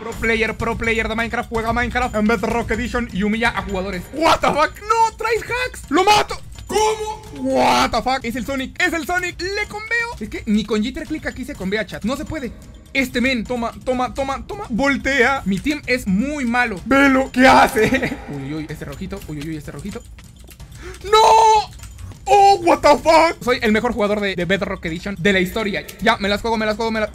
Pro player, pro player de Minecraft, juega Minecraft en Bedrock Edition y humilla a jugadores. What the fuck? No, traes hacks. Lo mato. ¿Cómo? What the fuck? Es el Sonic, es el Sonic, le conveo Es que ni con jitter click aquí se convea, chat No se puede este men, toma, toma, toma, toma Voltea, mi team es muy malo Ve lo que hace? Uy, uy, este rojito, uy, uy, este rojito ¡No! ¡Oh, what the fuck! Soy el mejor jugador de, de Bedrock Edition de la historia Ya, me las juego, me las juego, me las...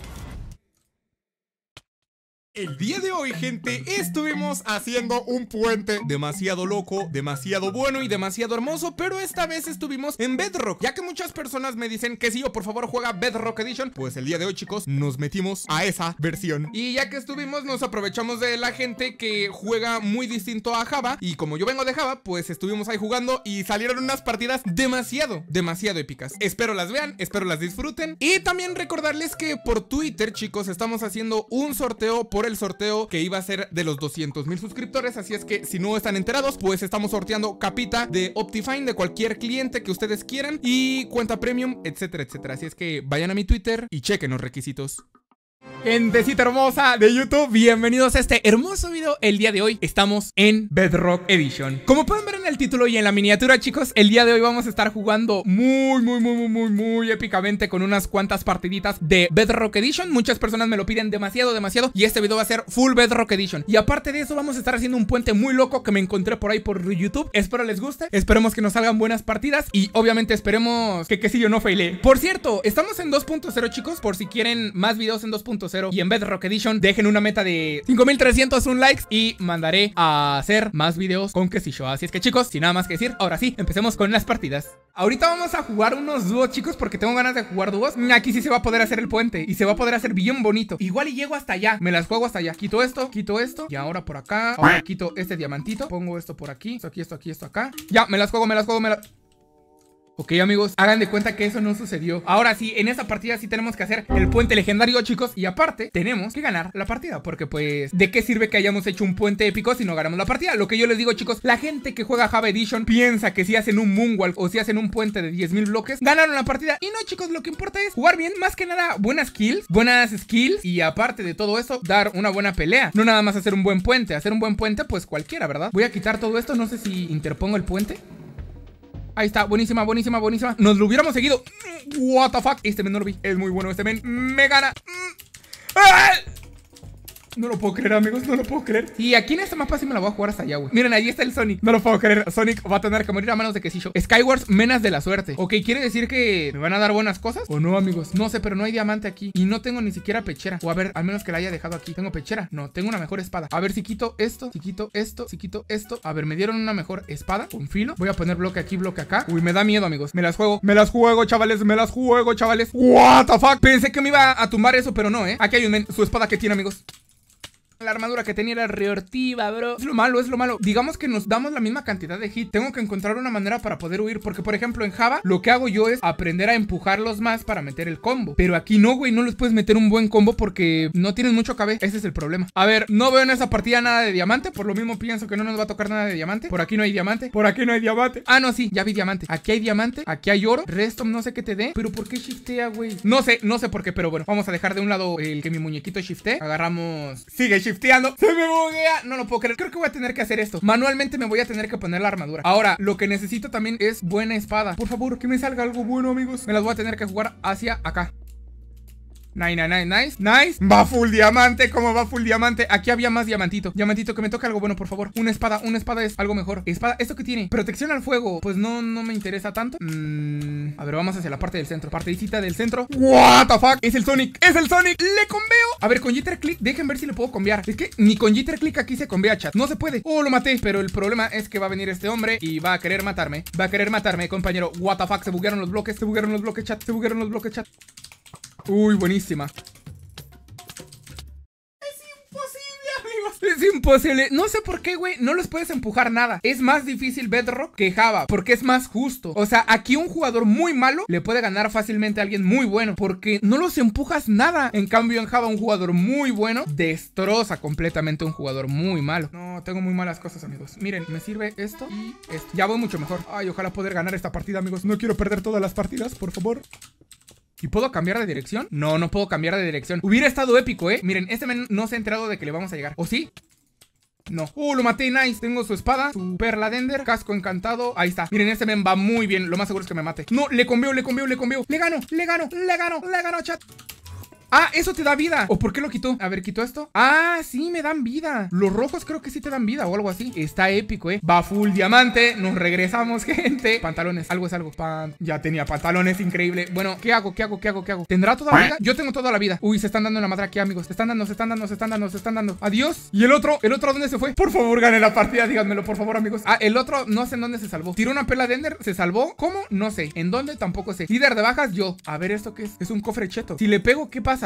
El día de hoy, gente, estuvimos haciendo un puente demasiado loco, demasiado bueno y demasiado hermoso, pero esta vez estuvimos en Bedrock, ya que muchas personas me dicen que sí o por favor juega Bedrock Edition, pues el día de hoy, chicos, nos metimos a esa versión. Y ya que estuvimos, nos aprovechamos de la gente que juega muy distinto a Java, y como yo vengo de Java, pues estuvimos ahí jugando y salieron unas partidas demasiado, demasiado épicas. Espero las vean, espero las disfruten, y también recordarles que por Twitter, chicos, estamos haciendo un sorteo por el sorteo que iba a ser de los 200 mil suscriptores. Así es que si no están enterados, pues estamos sorteando capita de Optifine de cualquier cliente que ustedes quieran y cuenta premium, etcétera, etcétera. Así es que vayan a mi Twitter y chequen los requisitos. Gentecita hermosa de YouTube, bienvenidos a este hermoso video el día de hoy. Estamos en Bedrock Edition. Como pueden ver en título y en la miniatura, chicos, el día de hoy vamos a estar jugando muy, muy, muy, muy, muy, muy épicamente con unas cuantas partiditas de Bedrock Edition. Muchas personas me lo piden demasiado, demasiado y este video va a ser full Bedrock Edition. Y aparte de eso, vamos a estar haciendo un puente muy loco que me encontré por ahí por YouTube. Espero les guste, esperemos que nos salgan buenas partidas y obviamente esperemos que, que si yo no failé. Por cierto, estamos en 2.0, chicos, por si quieren más videos en 2.0 y en Bedrock Edition, dejen una meta de 5301 likes y mandaré a hacer más videos con que si yo. Así es que chicos, sin nada más que decir, ahora sí, empecemos con las partidas. Ahorita vamos a jugar unos dúos, chicos, porque tengo ganas de jugar dúos. Mm, aquí sí se va a poder hacer el puente y se va a poder hacer bien bonito. Igual y llego hasta allá, me las juego hasta allá. Quito esto, quito esto y ahora por acá. Ahora quito este diamantito, pongo esto por aquí, esto aquí, esto aquí, esto acá. Ya, me las juego, me las juego, me las... Ok amigos, hagan de cuenta que eso no sucedió Ahora sí, en esta partida sí tenemos que hacer el puente legendario chicos Y aparte, tenemos que ganar la partida Porque pues, ¿de qué sirve que hayamos hecho un puente épico si no ganamos la partida? Lo que yo les digo chicos, la gente que juega Java Edition piensa que si hacen un Moonwalk o si hacen un puente de 10.000 bloques Ganaron la partida Y no chicos, lo que importa es jugar bien Más que nada, buenas kills, buenas skills Y aparte de todo eso, dar una buena pelea No nada más hacer un buen puente Hacer un buen puente, pues cualquiera, ¿verdad? Voy a quitar todo esto, no sé si interpongo el puente Ahí está, buenísima, buenísima, buenísima Nos lo hubiéramos seguido What the fuck Este men no lo vi Es muy bueno Este men me gana ¡Ah! No lo puedo creer, amigos, no lo puedo creer. Y aquí en este mapa sí me la voy a jugar hasta allá, güey. Miren, ahí está el Sonic. No lo puedo creer. Sonic va a tener que morir a manos de quesillo. Skywars, menas de la suerte. Ok, ¿quiere decir que me van a dar buenas cosas? ¿O no, amigos? No sé, pero no hay diamante aquí. Y no tengo ni siquiera pechera. O a ver, al menos que la haya dejado aquí. ¿Tengo pechera? No, tengo una mejor espada. A ver si quito esto, si quito esto, si quito esto. A ver, me dieron una mejor espada con filo. Voy a poner bloque aquí, bloque acá. Uy, me da miedo, amigos. Me las juego. Me las juego, chavales. Me las juego, chavales. What the fuck. Pensé que me iba a tumbar eso, pero no, ¿eh? Aquí hay un men. Su espada que tiene, amigos. La armadura que tenía era reortiva, bro. Es lo malo, es lo malo. Digamos que nos damos la misma cantidad de hit. Tengo que encontrar una manera para poder huir. Porque, por ejemplo, en Java, lo que hago yo es aprender a empujarlos más para meter el combo. Pero aquí no, güey. No les puedes meter un buen combo porque no tienen mucho KB Ese es el problema. A ver, no veo en esa partida nada de diamante. Por lo mismo pienso que no nos va a tocar nada de diamante. Por aquí no hay diamante. Por aquí no hay diamante. Ah, no, sí. Ya vi diamante. Aquí hay diamante. Aquí hay oro. Resto no sé qué te dé. Pero ¿por qué shiftea, güey? No sé, no sé por qué. Pero bueno, vamos a dejar de un lado el que mi muñequito shifté. Agarramos. Sigue shift. Se me buguea, no lo puedo creer Creo que voy a tener que hacer esto Manualmente me voy a tener que poner la armadura Ahora, lo que necesito también es buena espada Por favor, que me salga algo bueno, amigos Me las voy a tener que jugar hacia acá Nice, nine, nice, nice Va full diamante, como va full diamante? Aquí había más diamantito Diamantito, que me toque algo bueno, por favor Una espada, una espada es algo mejor Espada, ¿esto que tiene? Protección al fuego Pues no, no me interesa tanto mm, A ver, vamos hacia la parte del centro Partecita del centro What the fuck Es el Sonic, es el Sonic Le conveo A ver, con Jitter Click, dejen ver si le puedo convear Es que ni con Jitter Click aquí se convea, chat No se puede Oh, lo maté Pero el problema es que va a venir este hombre Y va a querer matarme Va a querer matarme, compañero What the fuck, se buguearon los bloques Se buguearon los bloques, chat Se buguearon los bloques, chat Uy, buenísima. Es imposible. No sé por qué, güey. No los puedes empujar nada. Es más difícil Bedrock que Java. Porque es más justo. O sea, aquí un jugador muy malo le puede ganar fácilmente a alguien muy bueno. Porque no los empujas nada. En cambio, en Java, un jugador muy bueno destroza completamente a un jugador muy malo. No, tengo muy malas cosas, amigos. Miren, me sirve esto y esto. Ya voy mucho mejor. Ay, ojalá poder ganar esta partida, amigos. No quiero perder todas las partidas, por favor. ¿Y puedo cambiar de dirección? No, no puedo cambiar de dirección. Hubiera estado épico, ¿eh? Miren, este men no se ha enterado de que le vamos a llegar. ¿O sí? No. Uh, lo maté, nice. Tengo su espada, su perla dender, casco encantado. Ahí está. Miren, este men va muy bien. Lo más seguro es que me mate. No, le conveo, le conveo, le conveo. Le gano, le gano, le gano, le gano, chat. ¡Ah, eso te da vida! ¿O por qué lo quitó? A ver, ¿quitó esto? ¡Ah, sí, me dan vida! Los rojos creo que sí te dan vida o algo así. Está épico, ¿eh? Va full diamante. Nos regresamos, gente. Pantalones. Algo es algo. Pan... Ya tenía pantalones. Increíble. Bueno, ¿qué hago? ¿Qué hago? ¿Qué hago? ¿Qué hago? ¿Tendrá toda la vida? Yo tengo toda la vida. Uy, se están dando la madre aquí, amigos. Se están dando, se están dando, se están dando, se están dando. Adiós. ¿Y el otro? ¿El otro dónde se fue? Por favor, gane la partida. Díganmelo, por favor, amigos. Ah, el otro no sé en dónde se salvó. Tiró una pela de Ender. ¿Se salvó? ¿Cómo? No sé. ¿En dónde? Tampoco sé. Líder de bajas, yo. A ver, ¿esto qué es? Es un cofre cheto. Si le pego, ¿qué pasa?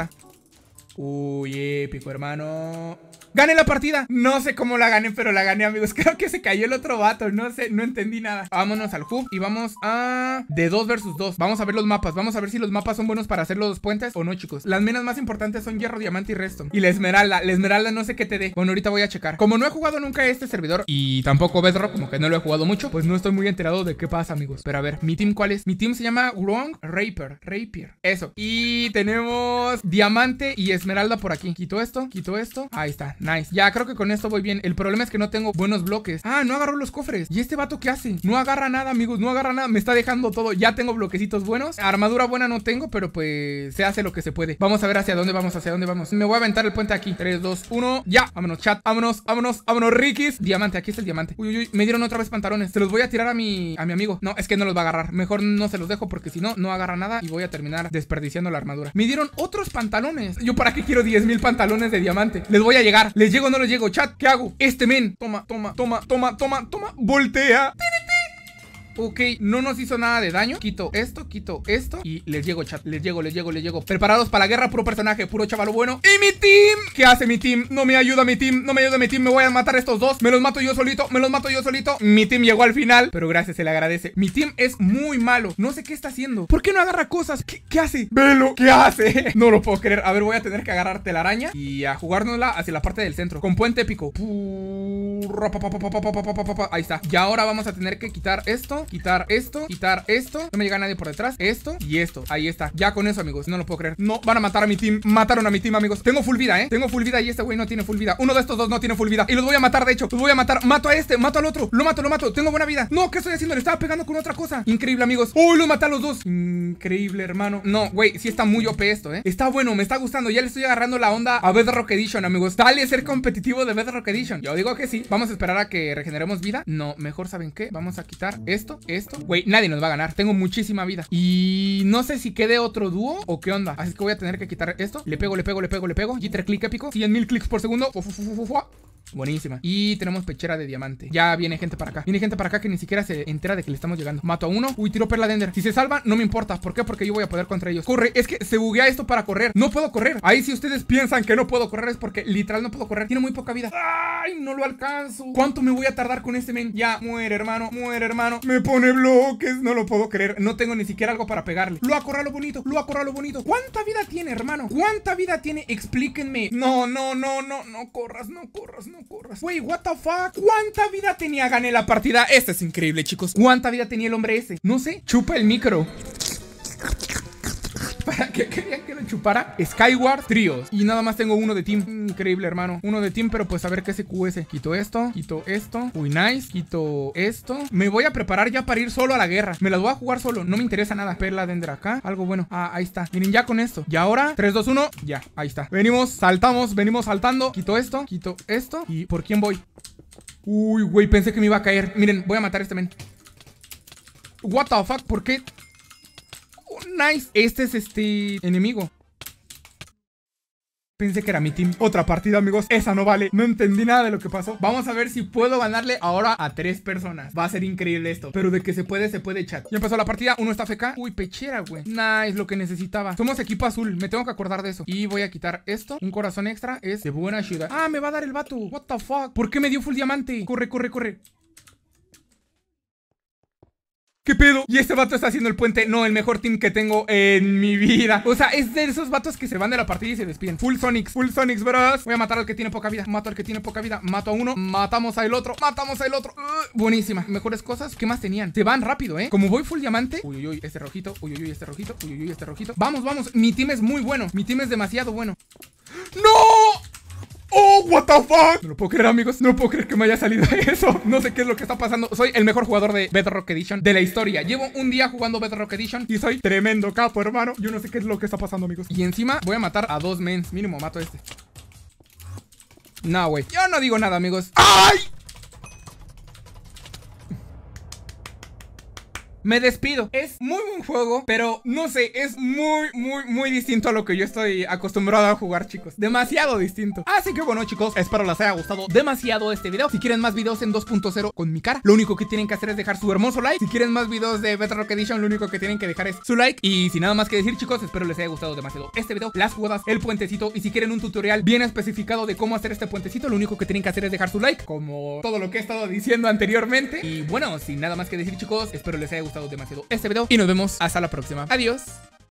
Uy, épico, hermano. Gané la partida. No sé cómo la gané, pero la gané, amigos. Creo que se cayó el otro vato. No sé, no entendí nada. Vámonos al hub y vamos a... De dos versus dos Vamos a ver los mapas. Vamos a ver si los mapas son buenos para hacer los puentes o no, chicos. Las minas más importantes son hierro, diamante y resto Y la esmeralda. La esmeralda no sé qué te dé. Bueno, ahorita voy a checar. Como no he jugado nunca este servidor y tampoco Bedrock, como que no lo he jugado mucho, pues no estoy muy enterado de qué pasa, amigos. Pero a ver, ¿mi team cuál es? Mi team se llama Wrong Raper. Rapier. Eso. Y tenemos diamante y esmeralda por aquí. Quito esto, quito esto. Ahí está. Nice. Ya, creo que con esto voy bien. El problema es que no tengo buenos bloques. Ah, no agarro los cofres. ¿Y este vato qué hace? No agarra nada, amigos. No agarra nada. Me está dejando todo. Ya tengo bloquecitos buenos. Armadura buena no tengo, pero pues se hace lo que se puede. Vamos a ver hacia dónde vamos, hacia dónde vamos. Me voy a aventar el puente aquí. 3, 2, 1. Ya. Vámonos, chat. Vámonos, vámonos, vámonos, Rikis. Diamante, aquí está el diamante. Uy, uy, Me dieron otra vez pantalones. Se los voy a tirar a mi, a mi amigo. No, es que no los va a agarrar. Mejor no se los dejo porque si no, no agarra nada y voy a terminar desperdiciando la armadura. Me dieron otros pantalones. ¿Yo para qué quiero 10.000 pantalones de diamante? Les voy a llegar. ¿Les llego o no les llego? Chat, ¿qué hago? Este men, toma, toma, toma, toma, toma, toma, voltea. Ok, no nos hizo nada de daño. Quito esto, quito esto. Y les llego, chat. Les llego, les llego, les llego. Preparados para la guerra, puro personaje, puro chaval bueno. ¡Y mi team! ¿Qué hace mi team? No me ayuda mi team. No me ayuda mi team. Me voy a matar estos dos. Me los mato yo solito. Me los mato yo solito. Mi team llegó al final. Pero gracias, se le agradece. Mi team es muy malo. No sé qué está haciendo. ¿Por qué no agarra cosas? ¿Qué, hace? Velo, ¿qué hace? no lo puedo creer. A ver, voy a tener que agarrarte la araña y a jugárnosla hacia la parte del centro. Con puente épico. Ahí está. Y ahora vamos a tener que quitar esto quitar esto, quitar esto. No me llega nadie por detrás. Esto y esto. Ahí está. Ya con eso, amigos. No lo puedo creer. No, van a matar a mi team. Mataron a mi team, amigos. Tengo full vida, ¿eh? Tengo full vida y este güey no tiene full vida. Uno de estos dos no tiene full vida. Y los voy a matar, de hecho. Los voy a matar. Mato a este, mato al otro. Lo mato, lo mato. Tengo buena vida. No, ¿qué estoy haciendo? Le estaba pegando con otra cosa. Increíble, amigos. Uy, lo maté a los dos. Mmm increíble, hermano No, güey, sí está muy OP esto, eh Está bueno, me está gustando, ya le estoy agarrando la onda a Bedrock Edition, amigos Dale ser competitivo de Bedrock Edition Yo digo que sí, vamos a esperar a que regeneremos vida No, mejor, ¿saben qué? Vamos a quitar esto, esto Güey, nadie nos va a ganar, tengo muchísima vida Y no sé si quede otro dúo o qué onda Así que voy a tener que quitar esto Le pego, le pego, le pego, le pego y tres click épico, 100 mil clics por segundo Buenísima. Y tenemos pechera de diamante. Ya viene gente para acá. Viene gente para acá que ni siquiera se entera de que le estamos llegando. Mato a uno. Uy, tiro perla de Ender. Si se salva, no me importa. ¿Por qué? Porque yo voy a poder contra ellos. Corre. Es que se buguea esto para correr. No puedo correr. Ahí si ustedes piensan que no puedo correr es porque literal no puedo correr. Tiene muy poca vida. ¡Ay! No lo alcanzo. ¿Cuánto me voy a tardar con este men? Ya, muere, hermano. Muere, hermano. Me pone bloques. No lo puedo creer. No tengo ni siquiera algo para pegarle. Lo acorralo bonito. Lo acorralo bonito. ¿Cuánta vida tiene, hermano? ¿Cuánta vida tiene? Explíquenme. No, no, no, no. No corras, no corras, no Wey, what the fuck. ¿Cuánta vida tenía? Gané la partida. Esta es increíble, chicos. ¿Cuánta vida tenía el hombre ese? No sé. Chupa el micro. ¿Para qué querían que lo chupara? Skyward Trios Y nada más tengo uno de team. Increíble, hermano. Uno de team, pero pues a ver qué se QS. Quito esto, quito esto. Uy, nice. Quito esto. Me voy a preparar ya para ir solo a la guerra. Me las voy a jugar solo. No me interesa nada. Perla Ender acá. Algo bueno. Ah, ahí está. Miren, ya con esto. Y ahora, 3, 2, 1. Ya, ahí está. Venimos, saltamos, venimos saltando. Quito esto, quito esto. ¿Y por quién voy? Uy, güey, pensé que me iba a caer. Miren, voy a matar a este men. What the fuck, ¿por qué nice. Este es este enemigo. Pensé que era mi team. Otra partida, amigos. Esa no vale. No entendí nada de lo que pasó. Vamos a ver si puedo ganarle ahora a tres personas. Va a ser increíble esto. Pero de que se puede, se puede, chat. Ya empezó la partida. Uno está feca Uy, pechera, güey. Nice, lo que necesitaba. Somos equipo azul. Me tengo que acordar de eso. Y voy a quitar esto. Un corazón extra. Es de buena ayuda. Ah, me va a dar el vato. What the fuck. ¿Por qué me dio full diamante? Corre, corre, corre. ¿Qué pedo? Y este vato está haciendo el puente. No, el mejor team que tengo en mi vida. O sea, es de esos vatos que se van de la partida y se despiden. Full Sonics, full Sonics, bros. Voy a matar al que tiene poca vida. Mato al que tiene poca vida. Mato a uno. Matamos al otro. Matamos al otro. buenísima. Mejores cosas. ¿Qué más tenían? Se van rápido, ¿eh? Como voy full diamante. Uy, uy, uy. Este rojito. Uy, uy, uy. Este rojito. Uy, uy, uy. Este rojito. Vamos, vamos. Mi team es muy bueno. Mi team es demasiado bueno what the fuck. No lo puedo creer, amigos. No puedo creer que me haya salido eso. No sé qué es lo que está pasando. Soy el mejor jugador de Bedrock Edition de la historia. Llevo un día jugando Bedrock Edition y soy tremendo capo, hermano. Yo no sé qué es lo que está pasando, amigos. Y encima voy a matar a dos mens. Mínimo mato a este. No, güey. Yo no digo nada, amigos. ¡Ay! me despido. Es muy buen juego, pero no sé, es muy, muy, muy distinto a lo que yo estoy acostumbrado a jugar, chicos. Demasiado distinto. Así que bueno, chicos, espero les haya gustado demasiado este video. Si quieren más videos en 2.0 con mi cara, lo único que tienen que hacer es dejar su hermoso like. Si quieren más videos de Better Rock Edition, lo único que tienen que dejar es su like. Y sin nada más que decir, chicos, espero les haya gustado demasiado este video, las jugadas, el puentecito. Y si quieren un tutorial bien especificado de cómo hacer este puentecito, lo único que tienen que hacer es dejar su like, como todo lo que he estado diciendo anteriormente. Y bueno, sin nada más que decir, chicos, espero les haya gustado demasiado este video y nos vemos hasta la próxima. Adiós.